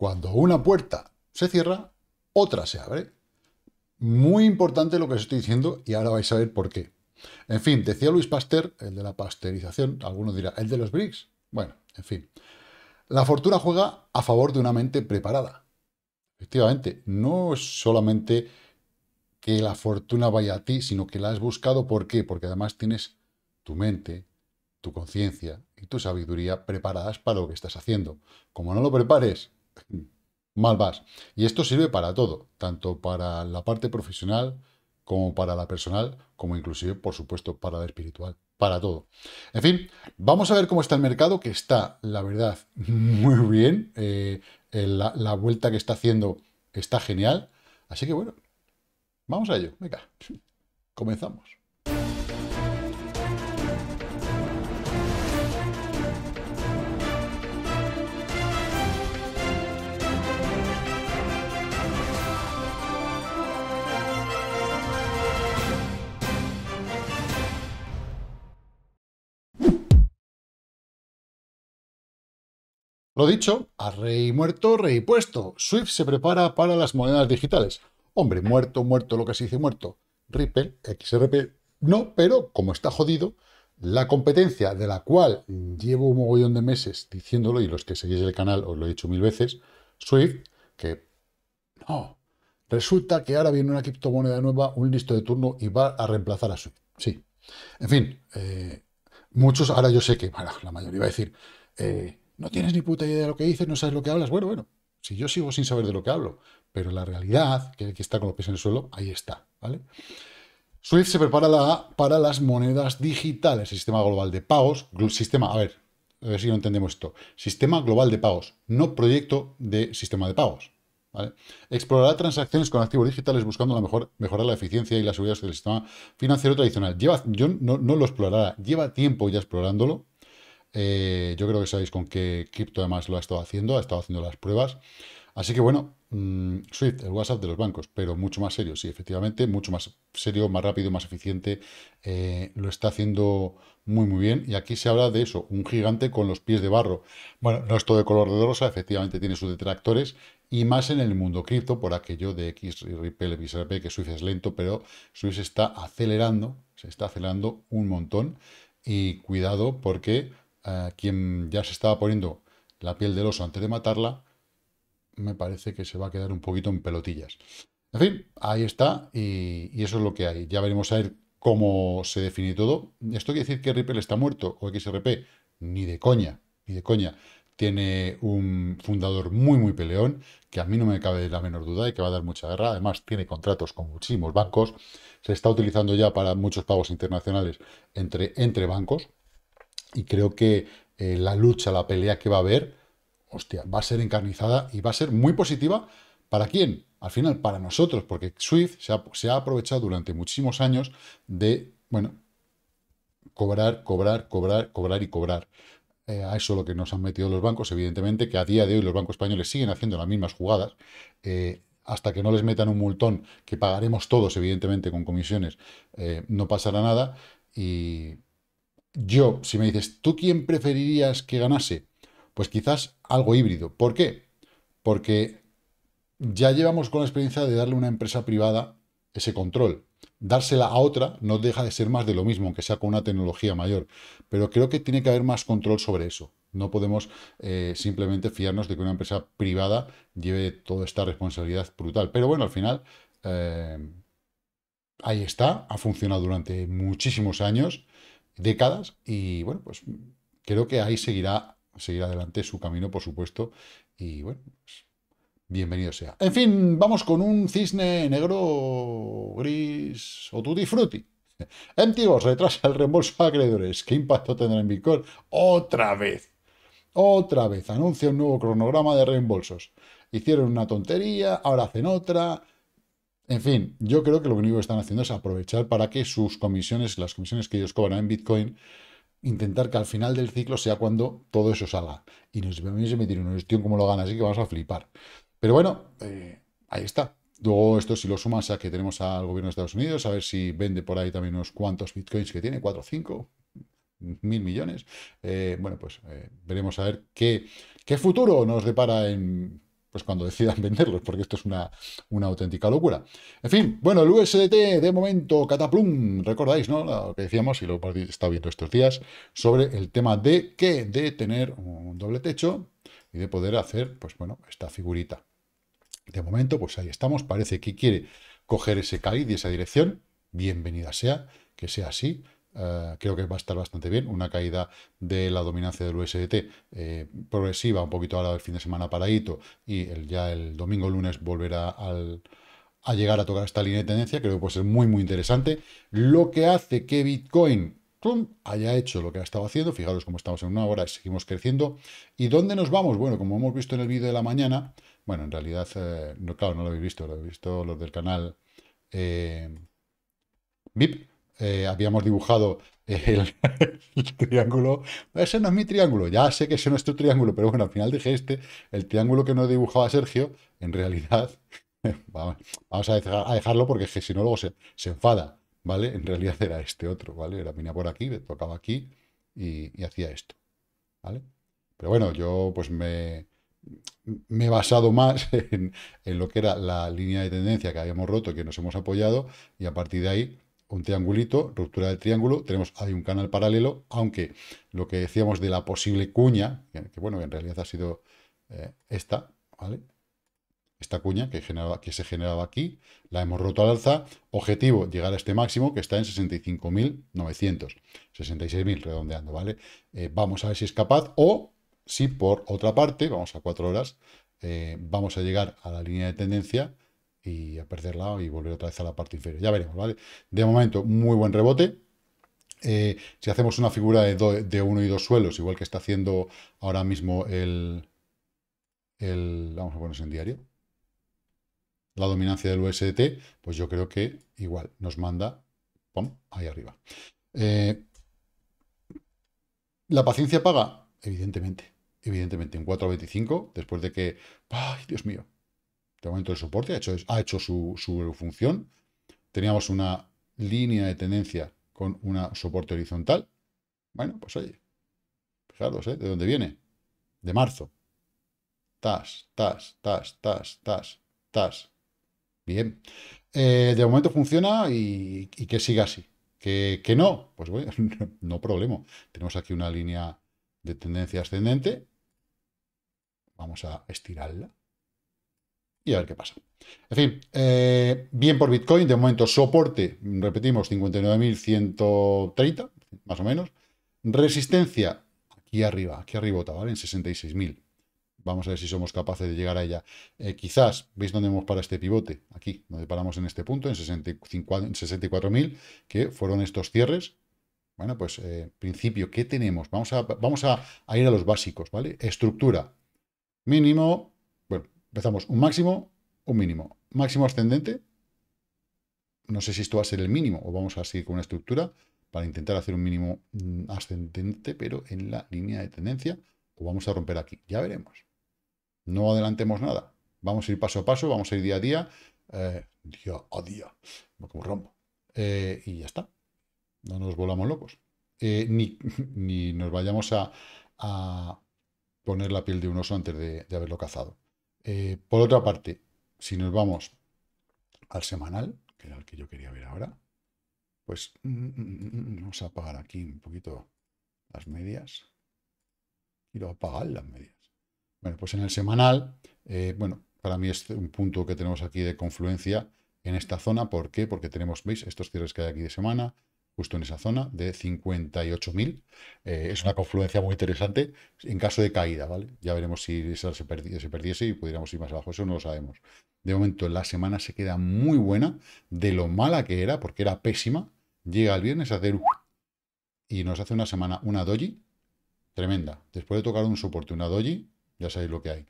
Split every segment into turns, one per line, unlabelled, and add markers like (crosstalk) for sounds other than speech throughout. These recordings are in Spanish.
Cuando una puerta se cierra, otra se abre. Muy importante lo que os estoy diciendo y ahora vais a ver por qué. En fin, decía Luis Pasteur, el de la pasteurización, alguno dirá, el de los bricks? Bueno, en fin. La fortuna juega a favor de una mente preparada. Efectivamente, no es solamente que la fortuna vaya a ti, sino que la has buscado. ¿Por qué? Porque además tienes tu mente, tu conciencia y tu sabiduría preparadas para lo que estás haciendo. Como no lo prepares, mal vas. Y esto sirve para todo, tanto para la parte profesional como para la personal, como inclusive, por supuesto, para la espiritual, para todo. En fin, vamos a ver cómo está el mercado, que está, la verdad, muy bien. Eh, la, la vuelta que está haciendo está genial. Así que bueno, vamos a ello. Venga, comenzamos. Lo dicho, a rey muerto, rey puesto. Swift se prepara para las monedas digitales. Hombre, muerto, muerto, lo que se dice muerto. Ripple, XRP, no, pero como está jodido, la competencia de la cual llevo un mogollón de meses diciéndolo, y los que seguís el canal os lo he dicho mil veces, Swift, que no, resulta que ahora viene una criptomoneda nueva, un listo de turno y va a reemplazar a Swift. Sí. En fin, eh, muchos, ahora yo sé que, bueno, (laughs) la mayoría va a decir, eh, no tienes mm. ni puta idea de lo que dices, no sabes lo que hablas. Bueno, bueno, si yo sigo sin saber de lo que hablo, pero la realidad, que aquí está con los pies en el suelo, ahí está, ¿vale? Swift se prepara la, para las monedas digitales, el sistema global de pagos, sistema, a ver, a ver si no entendemos esto, sistema global de pagos, no proyecto de sistema de pagos, Explorará transacciones con activos digitales buscando la mejor, mejorar la eficiencia y la seguridad del sistema financiero tradicional. Lleva, yo no, no, lo explorará, lleva tiempo ya explorándolo eh, yo creo que sabéis con qué cripto además lo ha estado haciendo, ha estado haciendo las pruebas. Así que bueno, mm, Swift, el WhatsApp de los bancos, pero mucho más serio, sí, efectivamente, mucho más serio, más rápido, más eficiente. Eh, lo está haciendo muy, muy bien. Y aquí se habla de eso, un gigante con los pies de barro. Bueno, no es todo de color de rosa, efectivamente tiene sus detractores. Y más en el mundo cripto, por aquello de X x XRP, que Swift es lento, pero Swift está acelerando, se está acelerando un montón. Y cuidado porque quien ya se estaba poniendo la piel del oso antes de matarla, me parece que se va a quedar un poquito en pelotillas. En fin, ahí está y, eso es lo que hay. Ya veremos a ver cómo se define todo. ¿Esto quiere decir que Ripple está muerto o XRP? Ni de coña, ni de coña. Tiene un fundador muy, muy peleón, que a mí no me cabe la menor duda y que va a dar mucha guerra. Además, tiene contratos con muchísimos bancos. Se está utilizando ya para muchos pagos internacionales entre, entre bancos. Y creo que eh, la lucha, la pelea que va a haber, hostia, va a ser encarnizada y va a ser muy positiva. ¿Para quién? Al final, para nosotros, porque Swift se ha, aprovechado durante muchísimos años de, bueno, cobrar, cobrar, cobrar, cobrar y cobrar. Eh, a eso lo que nos han metido los bancos, evidentemente, que a día de hoy los bancos españoles siguen haciendo las mismas jugadas. Eh, hasta que no les metan un multón, que pagaremos todos, evidentemente, con comisiones, no pasará nada. Y yo, si me dices, ¿tú quién preferirías que ganase? Pues quizás algo híbrido. ¿Por qué? Porque ya llevamos con la experiencia de darle a una empresa privada ese control. Dársela a otra no deja de ser más de lo mismo, aunque sea con una tecnología mayor. Pero creo que tiene que haber más control sobre eso. No podemos eh, simplemente fiarnos de que una empresa privada lleve toda esta responsabilidad brutal. Pero bueno, al final, eh, ahí está, ha funcionado durante muchísimos años décadas y bueno, pues creo que ahí seguirá, seguirá adelante su camino, por supuesto, y bueno, pues, bienvenido sea. En fin, vamos con un cisne negro, gris o tutti frutti. Antiguos, (laughs) retrasa el reembolso a acreedores. ¿Qué impacto tendrá en Bitcoin? Otra vez. Otra vez. Anuncia un nuevo cronograma de reembolsos. Hicieron una tontería, ahora hacen otra. En fin, yo creo que lo único que están haciendo es aprovechar para que sus comisiones, las comisiones que ellos cobran en Bitcoin, intentar que al final del ciclo sea cuando todo eso salga. Y nos vamos a meter una gestión como lo gana, así que vamos a flipar. Pero bueno, eh, ahí está. Luego esto si lo sumas a que tenemos al gobierno de Estados Unidos, a ver si vende por ahí también unos cuantos bitcoins que tiene, 4 o 5 mil millones. Eh, bueno, pues eh, veremos a ver qué, qué futuro nos depara en pues cuando decidan (laughs) venderlos, porque esto es una, una auténtica locura. En fin, bueno, el USDT de momento, cataplum, recordáis, ¿no? Lo que decíamos y lo hemos estado viendo estos días, sobre el tema de que, de tener un doble techo y de poder hacer, pues bueno, esta figurita. De momento, pues ahí estamos, parece que quiere coger ese CAID y esa dirección, bienvenida sea, que sea así, eh, creo que va a estar bastante bien. Una caída de la dominancia del USDT eh, progresiva, un poquito ahora el fin de semana paradito y el, ya el domingo lunes volverá a llegar a tocar esta línea de tendencia. Creo que puede ser muy, muy interesante. Lo que hace que Bitcoin haya hecho lo que ha estado haciendo. Fijaros cómo estamos en una hora, seguimos creciendo. ¿Y dónde nos vamos? Bueno, como hemos visto en el vídeo de la mañana, bueno, en realidad, eh, no, claro, no lo habéis visto, lo habéis visto los del canal VIP eh, habíamos dibujado eh, (laughs) el, triángulo. Ese no es mi triángulo, ya sé que ese no es tu triángulo, pero bueno, al final dije este, el triángulo que no dibujaba Sergio, en realidad, (laughs) vamos a, dejarlo porque si no luego se, enfada, ¿vale? En realidad era este otro, ¿vale? Era venía por aquí, le tocaba aquí y, hacía esto, ¿vale? Pero bueno, yo pues me, he basado más (laughs) en, en lo que era la línea de tendencia que habíamos roto, que nos hemos apoyado, y a partir de ahí un triangulito, ruptura del triángulo, tenemos ahí un canal paralelo, aunque lo que decíamos de la posible cuña, que, bueno, en realidad ha sido eh, esta, ¿vale? Esta cuña que, se generaba aquí, la hemos roto al alza. Objetivo, llegar a este máximo que está en 65.900, 66.000 redondeando, ¿vale? Eh, vamos a ver si es capaz o si por otra parte, vamos a cuatro horas, eh, vamos a llegar a la línea de tendencia y a perderla y volver otra vez a la parte inferior. Ya veremos, ¿vale? De momento, muy buen rebote. Eh, si hacemos una figura de, uno y dos suelos, igual que está haciendo ahora mismo el, el... Vamos a ponerse en diario. La dominancia del USDT, pues yo creo que igual nos manda... Ahí arriba. Eh, ¿La paciencia paga? Evidentemente. Evidentemente, en 4.25, después de que... ¡Ay, Dios mío! de momento el soporte ha hecho, ha hecho su, función. Teníamos una línea de tendencia con un soporte horizontal. Bueno, pues oye, fijaros, ¿eh? ¿De dónde viene? De marzo. Tas, tas, tas, tas, tas, tas. Bien. Eh, de momento funciona y, que siga así. ¿Que, que no? Pues bueno, (laughs) no problema. Tenemos aquí una línea de tendencia ascendente. Vamos a estirarla y a ver qué pasa. En fin, eh, bien por Bitcoin, de momento soporte, repetimos, 59.130, más o menos. Resistencia, aquí arriba, aquí arriba, ¿vale? En 66.000. Vamos a ver si somos capaces de llegar a ella. Eh, quizás, ¿veis dónde hemos para este pivote? Aquí, donde paramos en este punto, en 64.000, que fueron estos cierres. Bueno, pues, eh, principio, ¿qué tenemos? Vamos, a, vamos a ir a los básicos, ¿vale? Estructura, mínimo, Empezamos un máximo, un mínimo. Máximo ascendente. No sé si esto va a ser el mínimo o vamos a seguir con una estructura para intentar hacer un mínimo mm, ascendente, pero en la línea de tendencia. O vamos a romper aquí. Ya veremos. No adelantemos nada. Vamos a ir paso a paso, vamos a ir día a día. Eh, día a día. Como rompo. Eh, y ya está. No nos volamos locos. Eh, (laughs) ni, nos vayamos a, poner la piel de un oso antes de haberlo cazado. Eh, por otra parte, si nos vamos al semanal, que era el que yo quería ver ahora, pues mm, mm, mm, vamos a apagar aquí un poquito las medias. Quiero apagar las medias. Bueno, pues en el semanal, eh, bueno, para mí es un punto que tenemos aquí de confluencia en esta zona. ¿Por qué? Porque tenemos, veis, estos cierres que hay aquí de semana, justo en esa zona de 58.000. Eh, es una confluencia muy interesante en caso de caída, ¿vale? Ya veremos si se, perdiese, se perdiese y pudiéramos ir más abajo, eso no lo sabemos. De momento la semana se queda muy buena de lo mala que era, porque era pésima. Llega el viernes a hacer y nos hace una semana una doji tremenda. Después de tocar un soporte, una doji, ya sabéis lo que hay.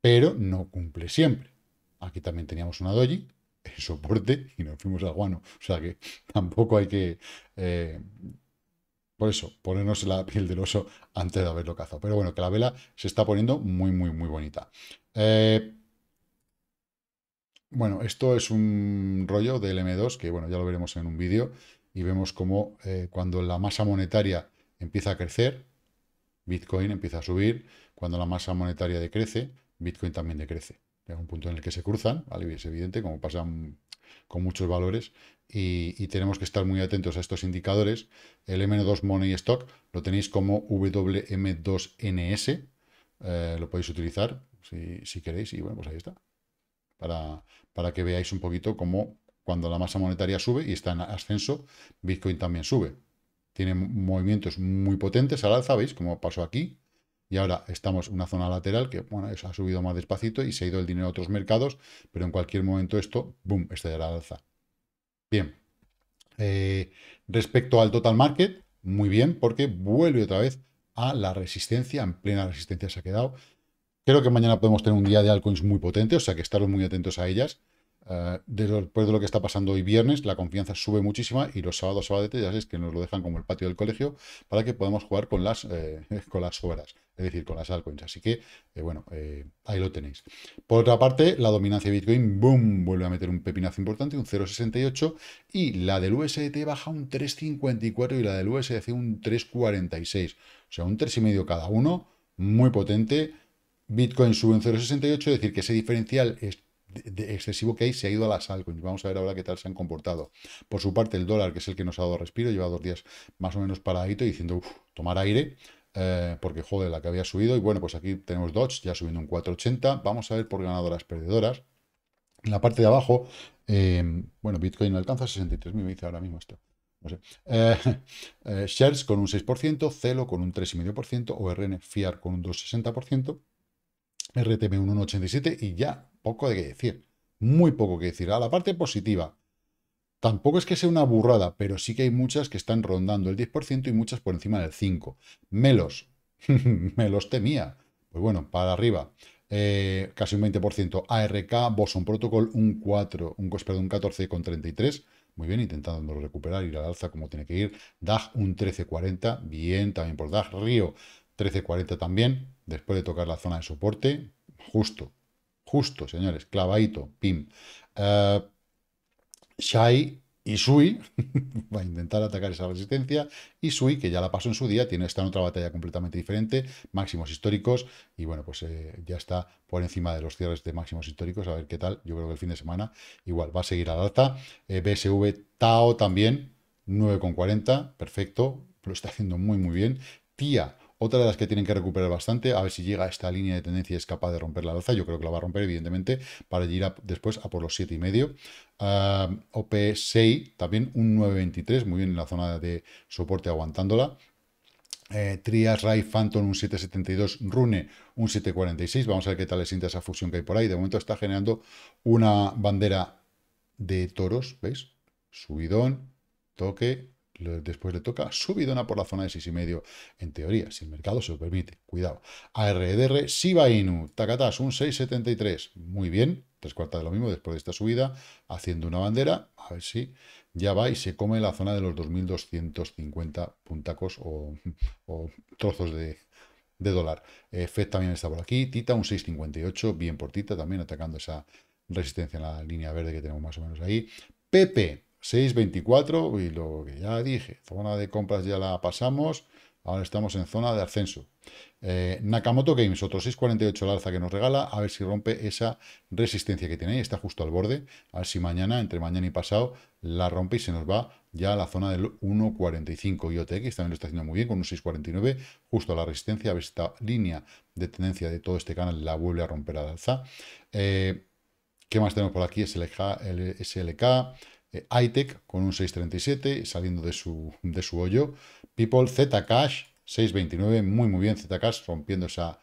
Pero no cumple siempre. Aquí también teníamos una doji, soporte y nos fuimos a guano. O sea que (laughs) tampoco hay que, eh, por eso, ponernos la piel del oso antes de haberlo cazado. Pero bueno, que la vela se está poniendo muy, muy, muy bonita. Eh, bueno, esto es un rollo del M2 que, bueno, ya lo veremos en un vídeo y vemos cómo eh, cuando la masa monetaria empieza a crecer, Bitcoin empieza a subir. Cuando la masa monetaria decrece, Bitcoin también decrece es un punto en el que se cruzan, es evidente, como pasan con muchos valores, y, tenemos que estar muy atentos a estos indicadores. El M2 Money Stock lo tenéis como WM2NS, eh, lo podéis utilizar si, queréis, y bueno, pues ahí está, para, para que veáis un poquito cómo cuando la masa monetaria sube y está en ascenso, Bitcoin también sube. Tiene movimientos muy potentes al alza, ¿veis? Como pasó aquí, y ahora estamos en una zona lateral que, bueno, ha subido más despacito y se ha ido el dinero a otros mercados, pero en cualquier momento esto, boom, de la alza. Bien. Eh, respecto al total market, muy bien, porque vuelve otra vez a la resistencia, en plena resistencia se ha quedado. Creo que mañana podemos tener un día de altcoins muy potente, o sea que estaros muy atentos a ellas. Eh, después de lo que está pasando hoy viernes, la confianza sube muchísima y los sábados, sábados ya es que nos lo dejan como el patio del colegio para que podamos jugar con las, eh, (laughs) es decir, con las altcoins. Así que, eh, bueno, eh, ahí lo tenéis. Por otra parte, la dominancia de Bitcoin, boom, vuelve a meter un pepinazo importante, un 0,68, y la del USDT baja un 3,54 y la del USDC un 3,46. O sea, un 3,5 cada uno, muy potente. Bitcoin sube un 0,68, es decir, que ese diferencial es excesivo que hay se ha ido a las altcoins. Vamos a ver ahora qué tal se han comportado. Por su parte, el dólar, que es el que nos ha dado respiro, lleva dos días más o menos paradito y diciendo, uff, tomar aire. Eh, porque joder, la que había subido. Y bueno, pues aquí tenemos Dodge ya subiendo un 4,80. Vamos a ver por ganadoras perdedoras. En la parte de abajo, eh, bueno, Bitcoin alcanza 63.000, me dice ahora mismo esto. No eh, (laughs) shares con un 6%, Celo con un 3,5%, ORN FIAR con un 2,60%, RTM un 1,87% y ya, poco de qué decir, muy poco que decir. A la parte positiva, Tampoco es que sea una burrada, pero sí que hay muchas que están rondando el 10% y muchas por encima del 5%. Melos, (laughs) me los temía. Pues bueno, para arriba, eh, casi un 20%. ARK, Boson Protocol, un 4, un, un 14,33%. Muy bien, intentando recuperar, ir al alza como tiene que ir. DAG, un 13,40. Bien, también por DAG. Río, 13,40 también. Después de tocar la zona de soporte, justo. Justo, señores. Clavadito, pim. Eh, Shai y Sui (laughs) va a intentar atacar esa resistencia y Sui, que ya la pasó en su día, tiene, esta en otra batalla completamente diferente, máximos históricos y bueno, pues eh, ya está por encima de los cierres de máximos históricos, a ver qué tal, yo creo que el fin de semana igual va a seguir al data, eh, BSV Tao también, 9,40, perfecto, lo está haciendo muy muy bien, tía otra de las que tienen que recuperar bastante, a ver si llega a esta línea de tendencia y es capaz de romper la alza. Yo creo que la va a romper, evidentemente, para ir después a por los 7,5. Ah, OP6, también un 9,23, muy bien en la zona de soporte aguantándola. Eh, Trias, Rai, Phantom un 772, Rune un 746. Vamos a ver qué tal le siente esa fusión que hay por ahí. De momento está generando una bandera de toros, ¿veis? Subidón, toque, después le toca subidona por la zona de 6,5 en teoría, si el mercado se lo permite. Cuidado. ARDR, Shiba Inu, Takatas, un 6,73. Muy bien, tres cuartas de lo mismo después de esta subida, haciendo una bandera, a ver si ya va y se come la zona de los 2.250 puntacos o, trozos de, dólar. Eh, FED también está por aquí, Tita un 6,58, bien por Tita, también atacando esa resistencia en la línea verde que tenemos más o menos ahí. PP, 6,24 y lo que ya dije, zona de compras ya la pasamos, ahora estamos en zona de ascenso. Eh, Nakamoto Games, otro 6,48 la alza que nos regala, a ver si rompe esa resistencia que tiene ahí, está justo al borde, a ver si mañana, entre mañana y pasado, la rompe y se nos va ya a la zona del 1,45 IOTX, también lo está haciendo muy bien con un 6,49 justo a la resistencia, a ver si esta línea de tendencia de todo este canal la vuelve a romper al alza eh, ¿qué más tenemos por aquí? SLK, SLK eh, ITEC con un 6.37 saliendo de su, de su hoyo. People Zcash 6.29, muy muy bien Zcash rompiendo esa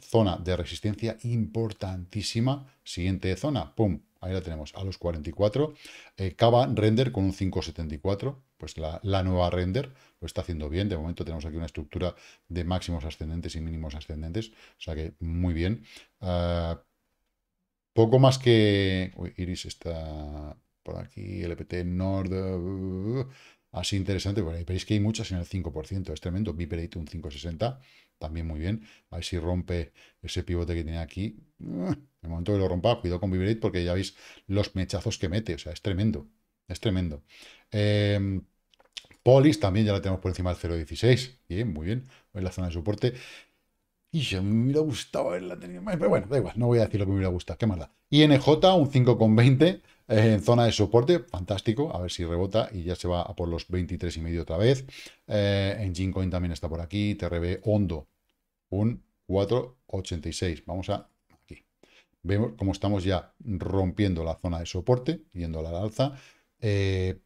zona de resistencia importantísima. Siguiente zona, pum, ahí la tenemos a los 44. Eh, Cava Render con un 5.74, pues la, nueva Render lo está haciendo bien. De momento tenemos aquí una estructura de máximos ascendentes y mínimos ascendentes, o sea que muy bien. Ah, poco más que... Iris está por aquí, LPT Nord, uh, así interesante, bueno, veis que hay muchas en el 5%, es tremendo, Viperate un 5,60, también muy bien, a ver si rompe ese pivote que tiene aquí, uh, en el momento que lo rompa, cuidado con Viperate porque ya veis los mechazos que mete, o sea, es tremendo, es tremendo. Em, Polis también ya la tenemos por encima del 0.16, bien, muy bien, en la zona de soporte, y yo me hubiera gustado haberla tenido más, pero bueno, da igual, no voy a decir lo que me hubiera gustado, qué más y NJ, un 5,20 en zona de soporte, fantástico, a ver si rebota y ya se va a por los 23 y medio otra vez. Eh, en Gincoin también está por aquí, TRB Hondo, un 4,86. Vamos a aquí. Vemos cómo estamos ya rompiendo la zona de soporte, yendo a la alza. Eh,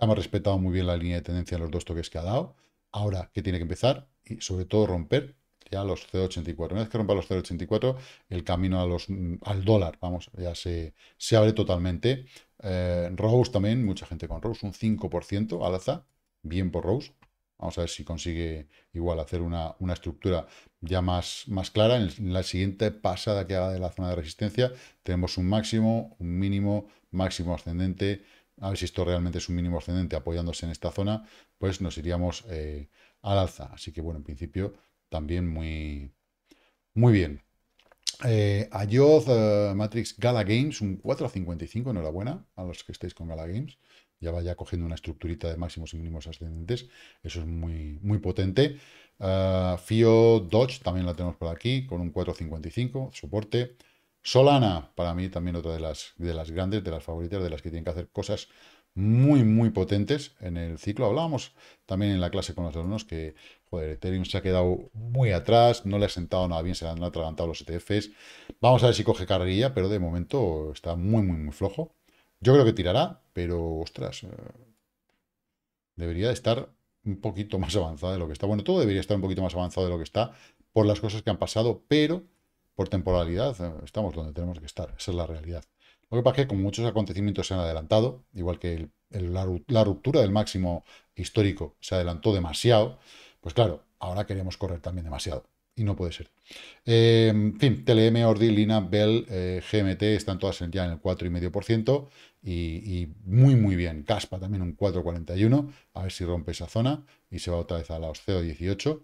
hemos respetado muy bien la línea de tendencia en los dos toques que ha dado. Ahora, ¿qué tiene que empezar? Y sobre todo romper ya los 0,84. Una vez que rompa los 0,84, el camino a los, al dólar, vamos, ya se, se abre totalmente. Eh, Rose también, mucha gente con Rose, un 5% al alza, bien por Rose. Vamos a ver si consigue igual hacer una, estructura ya más, más clara. En, la siguiente pasada que haga de la zona de resistencia, tenemos un máximo, un mínimo, máximo ascendente. A ver si esto realmente es un mínimo ascendente apoyándose en esta zona, pues nos iríamos eh, al alza. Así que bueno, en principio también muy, muy bien. Eh, eh Matrix Gala Games, un 4.55, enhorabuena a los que estéis con Gala Games. Ya vaya cogiendo una estructurita de máximos y mínimos ascendentes. Eso es muy, muy potente. Eh, Fio Dodge también la tenemos por aquí, con un 4.55, soporte. Solana, para mí también otra de las, de las grandes, de las favoritas, de las que tienen que hacer cosas muy, muy potentes en el ciclo. Hablábamos también en la clase con los alumnos que, joder, Ethereum se ha quedado muy atrás, no le ha sentado nada bien, se le han atragantado los ETFs. Vamos a ver si coge carrilla pero de momento está muy, muy, muy flojo. Yo creo que tirará, pero, ostras, eh, debería de estar un poquito más avanzado de lo que está. Bueno, todo debería estar un poquito más avanzado de lo que está por las cosas que han pasado, pero por temporalidad eh, estamos donde tenemos que estar. Esa es la realidad. Lo que pasa es que como muchos acontecimientos se han adelantado, igual que la, ruptura del máximo histórico se adelantó demasiado, pues claro, ahora queremos correr también demasiado y no puede ser. Eh, en fin, TLM, Ordi, Lina, Bell, eh, GMT están todas ya en el 4,5% y, y muy, muy bien. Caspa también un 4,41%, a ver si rompe esa zona y se va otra vez a los 0,18%.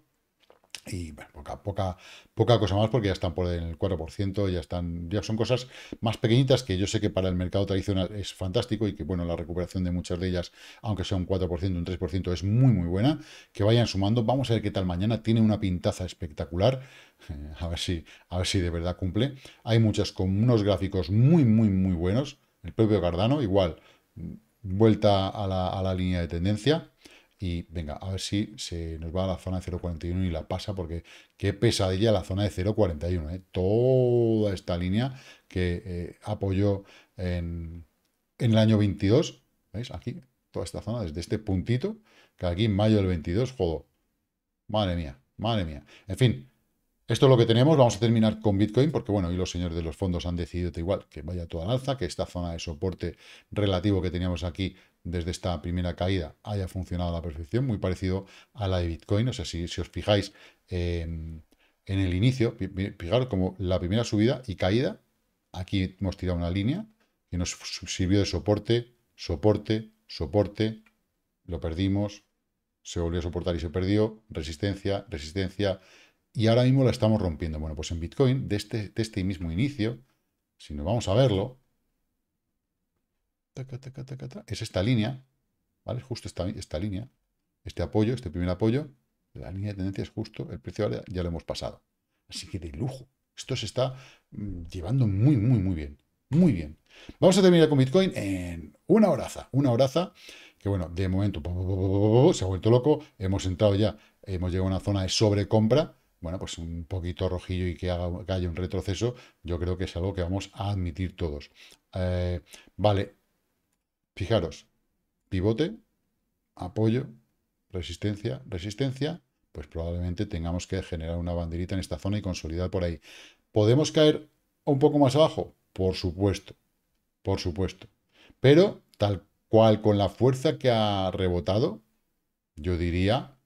Y poca, poca, poca cosa más porque ya están por el 4%, ya están, ya son cosas más pequeñitas que yo sé que para el mercado tradicional es fantástico y que bueno, la recuperación de muchas de ellas, aunque sea un 4%, un 3%, es muy muy buena, que vayan sumando, vamos a ver qué tal mañana, tiene una pintaza espectacular, (laughs) a ver si, a ver si de verdad cumple. Hay muchas con unos gráficos muy, muy, muy buenos. El propio Cardano, igual, mm, vuelta a la, a la línea de tendencia y venga, a ver si se nos va a la zona de 0.41 y la pasa, porque qué pesadilla la zona de 0.41, ¿eh? toda esta línea que eh, apoyó en, el año 22, ¿veis? Aquí, toda esta zona, desde este puntito, que aquí en mayo del 22, jodó. madre mía, madre mía, en fin, esto es lo que tenemos, vamos a terminar con Bitcoin, porque bueno, y los señores de los fondos han decidido igual que vaya toda al alza, que esta zona de soporte relativo que teníamos aquí desde esta primera caída haya funcionado a la perfección, muy parecido a la de Bitcoin. O sea, si, os fijáis en el inicio, fijaros como la primera subida y caída, aquí hemos tirado una línea que nos sirvió de soporte, soporte, soporte, lo perdimos, se volvió a soportar y se perdió, resistencia, resistencia, y ahora mismo la estamos rompiendo. Bueno, pues en Bitcoin, de este, este mismo inicio, si nos vamos a verlo, es esta línea, ¿vale? justo esta, esta línea, este apoyo, este primer apoyo, la línea de tendencia es justo, el precio ya lo hemos pasado. Así que de lujo. Esto se está mm, llevando muy, muy, muy bien. Muy bien. Vamos a terminar con Bitcoin en una horaza. Una horaza que, bueno, de momento se ha vuelto loco. Hemos entrado ya, hemos llegado a una zona de sobrecompra. Bueno, pues un poquito rojillo y que, haga, haya un retroceso, yo creo que es algo que vamos a admitir todos. Eh, vale, Fijaros, pivote, apoyo, resistencia, resistencia, pues probablemente tengamos que generar una banderita en esta zona y consolidar por ahí. ¿Podemos caer un poco más abajo? Por supuesto, por supuesto. Pero tal cual con la fuerza que ha rebotado, yo diría,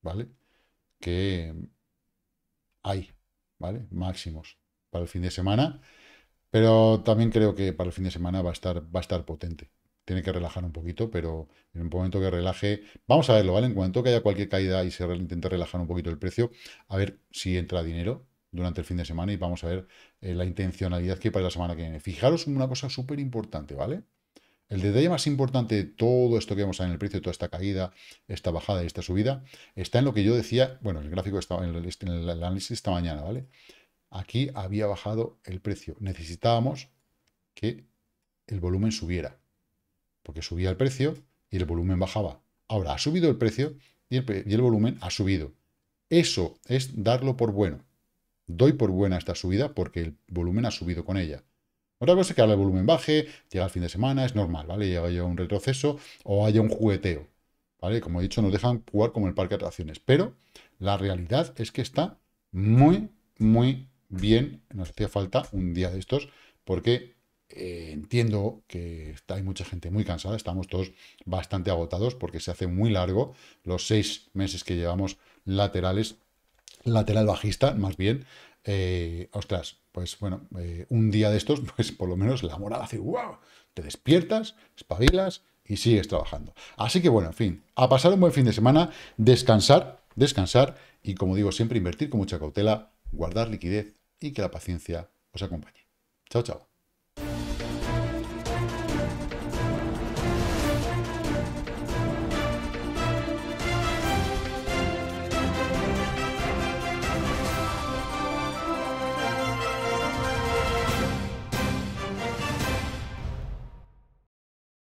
¿vale? Que hay, ¿vale? Máximos para el fin de semana. Pero también creo que para el fin de semana va a estar, va a estar potente. Tiene que relajar un poquito, pero en un momento que relaje, vamos a verlo, ¿vale? En cuanto que haya cualquier caída y se intente relajar un poquito el precio, a ver si entra dinero durante el fin de semana y vamos a ver eh, la intencionalidad que hay para la semana que viene. Fijaros en una cosa súper importante, ¿vale? El detalle más importante de todo esto que vemos en el precio, toda esta caída, esta bajada y esta subida, está en lo que yo decía, bueno, el gráfico está en el, en el análisis esta mañana, ¿vale? Aquí había bajado el precio. Necesitábamos que el volumen subiera, porque subía el precio y el volumen bajaba. Ahora ha subido el precio y el, volumen ha subido. Eso es darlo por bueno. Doy por buena esta subida porque el volumen ha subido con ella. Otra cosa es que ahora el volumen baje, llega el fin de semana, es normal, ¿vale? Llega haya un retroceso o haya un jugueteo, ¿vale? Como he dicho, nos dejan jugar como el parque de atracciones. Pero la realidad es que está muy, muy bien, nos hacía falta un día de estos, porque eh, entiendo que hay mucha gente muy cansada, estamos todos bastante agotados porque se hace muy largo los seis meses que llevamos laterales, lateral bajista más bien. Eh, ostras, pues bueno, eh, un día de estos, (laughs) pues por lo menos la morada hace wow, te despiertas, espabilas y sigues trabajando. Así que bueno, en fin, a pasar un buen fin de semana, descansar, descansar y como digo siempre, invertir con mucha cautela guardar liquidez y que la paciencia os acompañe. Chao, chao.